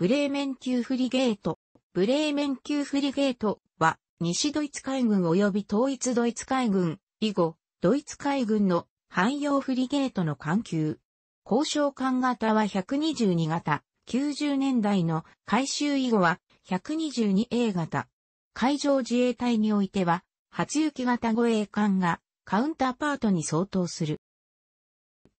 ブレーメン級フリゲート。ブレーメン級フリゲートは、西ドイツ海軍及び統一ドイツ海軍、以後、ドイツ海軍の汎用フリゲートの艦級。交渉艦型は122型、90年代の改修以後は 122A 型。海上自衛隊においては、初行き型護衛艦がカウンターパートに相当する。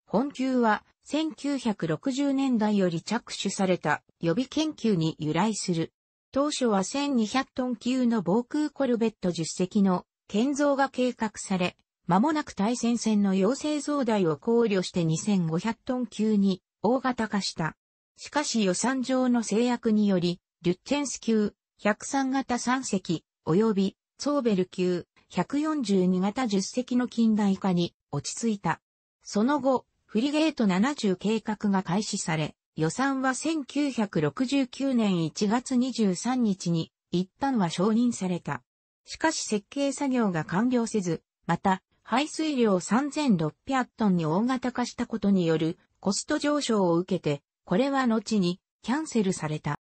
本級は1960年代より着手された予備研究に由来する。当初は1200トン級の防空コルベット10隻の建造が計画され、間もなく対戦線の要請増大を考慮して2500トン級に大型化した。しかし予算上の制約により、リュッチェンス級103型3隻及びツォーベル級142型10隻の近代化に落ち着いた。その後、フリゲート70計画が開始され、予算は1969年1月23日に一旦は承認された。しかし設計作業が完了せず、また排水量3600トンに大型化したことによるコスト上昇を受けて、これは後にキャンセルされた。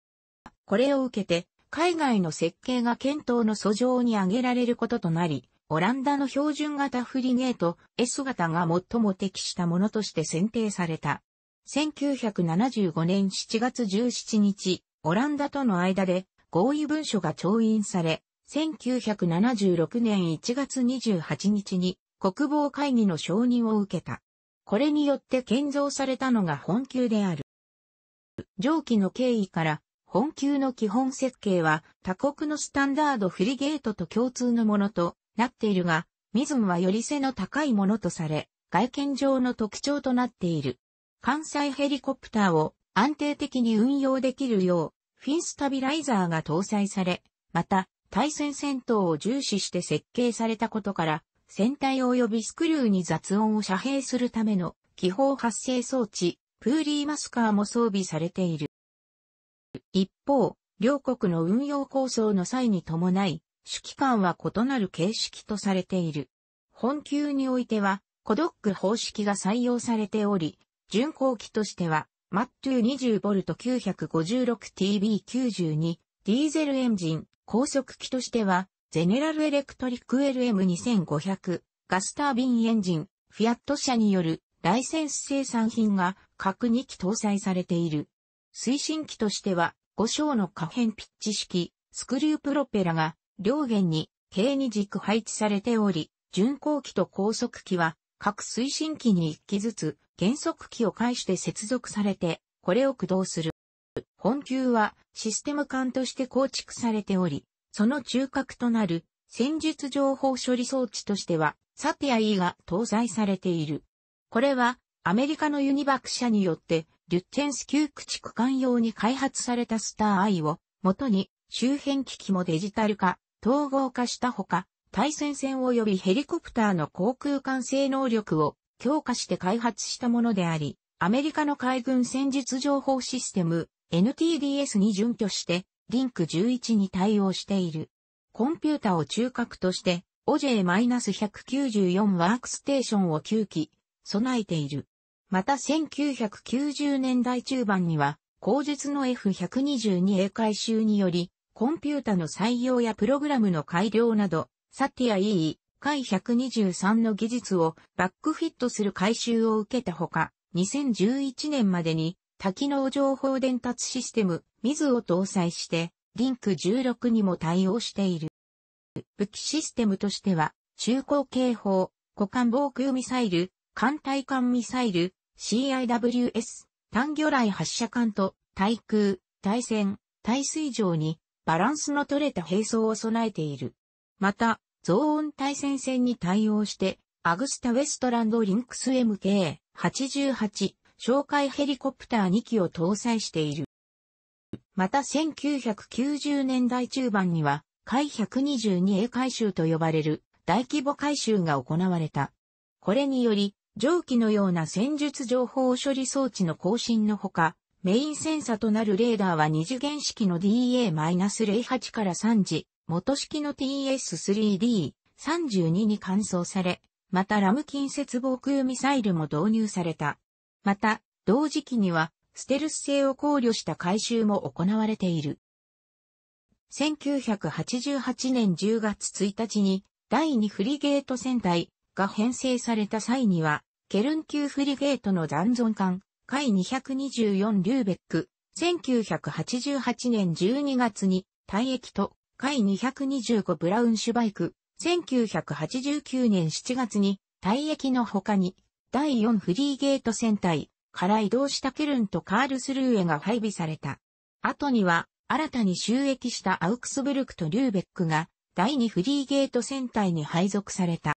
これを受けて、海外の設計が検討の訴状に挙げられることとなり、オランダの標準型フリゲート S 型が最も適したものとして選定された。1975年7月17日、オランダとの間で合意文書が調印され、1976年1月28日に国防会議の承認を受けた。これによって建造されたのが本級である。上記の経緯から、本級の基本設計は他国のスタンダードフリゲートと共通のものとなっているが、ミズムはより背の高いものとされ、外見上の特徴となっている。関西ヘリコプターを安定的に運用できるよう、フィンスタビライザーが搭載され、また、対戦戦闘を重視して設計されたことから、船体及びスクリューに雑音を遮蔽するための気泡発生装置、プーリーマスカーも装備されている。一方、両国の運用構想の際に伴い、主機関は異なる形式とされている。本級においては、コドック方式が採用されており、巡航機としては、MAT220V956TB92、ディーゼルエンジン、高速機としては、ゼネラルエレクトリック LM2500、ガスタービンエンジン、フィアット社によるライセンス生産品が各2機搭載されている。推進機としては、5章の可変ピッチ式、スクリュープロペラが両舷に軽に軸配置されており、巡航機と高速機は各推進機に1機ずつ減速機を介して接続されて、これを駆動する。本級はシステム艦として構築されており、その中核となる戦術情報処理装置としては、サティア E が搭載されている。これは、アメリカのユニバク社によって、リュッチェンスキュー駆逐艦用に開発されたスター I を、元に、周辺機器もデジタル化、統合化したほか、対戦線及びヘリコプターの航空管制能力を強化して開発したものであり、アメリカの海軍戦術情報システム NTDS に準拠して、リンク11に対応している。コンピュータを中核として、OJ-194 ワークステーションを9機、備えている。また1990年代中盤には、後述の F122A 回収により、コンピュータの採用やプログラムの改良など、サティア EE、回123の技術をバックフィットする改修を受けたほか、2011年までに多機能情報伝達システム、ミズを搭載して、リンク16にも対応している。武器システムとしては、中高警報、股間防空ミサイル、艦隊艦ミサイル、CIWS、単魚雷発射艦と、対空、対戦、対水上に、バランスの取れた並走を備えている。また、増温対戦線に対応して、アグスタ・ウェストランド・リンクス MK88 哨戒ヘリコプター2機を搭載している。また1990年代中盤には、海 122A 回収と呼ばれる大規模回収が行われた。これにより、蒸気のような戦術情報処理装置の更新のほか、メインセンサとなるレーダーは二次元式の DA-08 から3次、元式の TS3D32 に換装され、またラム近接防空ミサイルも導入された。また、同時期には、ステルス性を考慮した改修も行われている。1988年10月1日に、第2フリゲート戦隊が編成された際には、ケルン級フリゲートの残存艦、回224リューベック、1988年12月に、退役と、回225ブラウンシュバイク、1989年7月に、退役の他に、第4フリーゲート戦隊から移動したケルンとカールスルーエが配備された。後には、新たに収益したアウクスブルクとリューベックが、第2フリーゲート戦隊に配属された。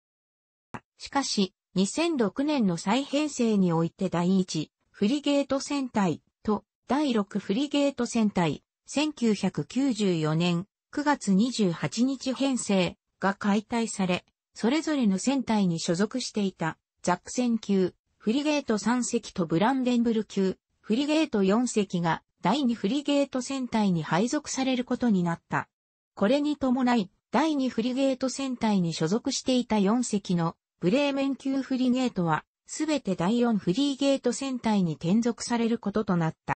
しかし、2006年の再編成において第1、フリゲート戦隊と第6フリゲート戦隊1994年9月28日編成が解体され、それぞれの戦隊に所属していたザック戦級、フリゲート3隻とブランデンブル級、フリゲート4隻が第2フリゲート戦隊に配属されることになった。これに伴い、第2フリゲート戦隊に所属していた4隻のブレーメン級フリゲートはすべて第4フリーゲート戦隊に転属されることとなった。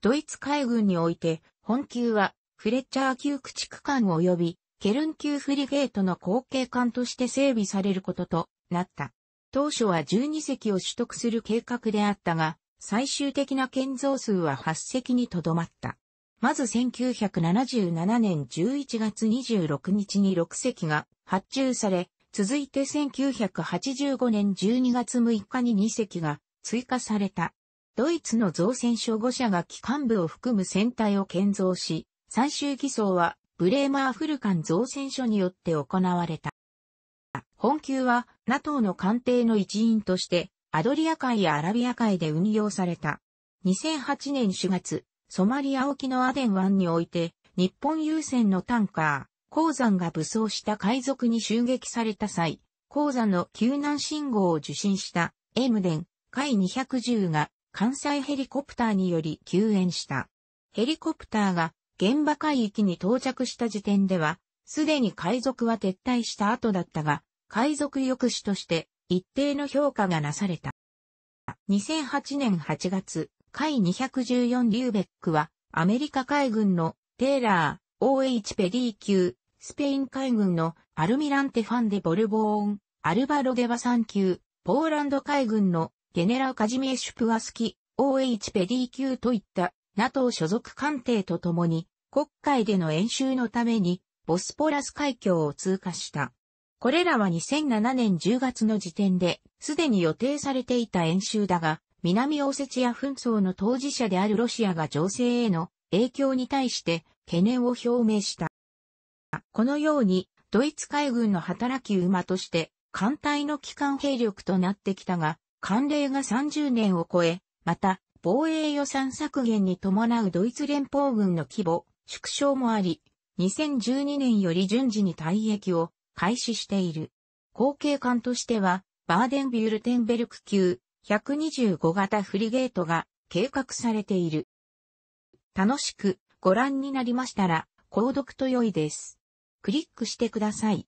ドイツ海軍において、本級は、フレッチャー級駆逐艦及び、ケルン級フリゲートの後継艦として整備されることとなった。当初は12隻を取得する計画であったが、最終的な建造数は8隻にとどまった。まず1977年11月26日に6隻が発注され、続いて1985年12月6日に2隻が追加された。ドイツの造船所5社が機関部を含む船体を建造し、最終偽装はブレーマーフルカン造船所によって行われた。本級は NATO の艦艇の一員としてアドリア海やアラビア海で運用された。2008年4月、ソマリア沖のアデン湾において日本優先のタンカー、鉱山が武装した海賊に襲撃された際、鉱山の救難信号を受信したエムデン、海210が関西ヘリコプターにより救援した。ヘリコプターが現場海域に到着した時点では、すでに海賊は撤退した後だったが、海賊抑止として一定の評価がなされた。2008年8月、海214リューベックはアメリカ海軍のテーラー、OH ペリー級スペイン海軍のアルミランテファンデボルボーン、アルバロデバ3級、ポーランド海軍のゲネラカジミエシュプワスキ、OH ペディ級といった NATO 所属艦艇とともに国会での演習のためにボスポラス海峡を通過した。これらは2007年10月の時点で、すでに予定されていた演習だが、南オセチア紛争の当事者であるロシアが情勢への影響に対して懸念を表明した。このように、ドイツ海軍の働き馬として、艦隊の機関兵力となってきたが、慣例が30年を超え、また、防衛予算削減に伴うドイツ連邦軍の規模、縮小もあり、2012年より順次に退役を開始している。後継艦としては、バーデンビュルテンベルク級125型フリゲートが計画されている。楽しくご覧になりましたら、購読と良いです。クリックしてください。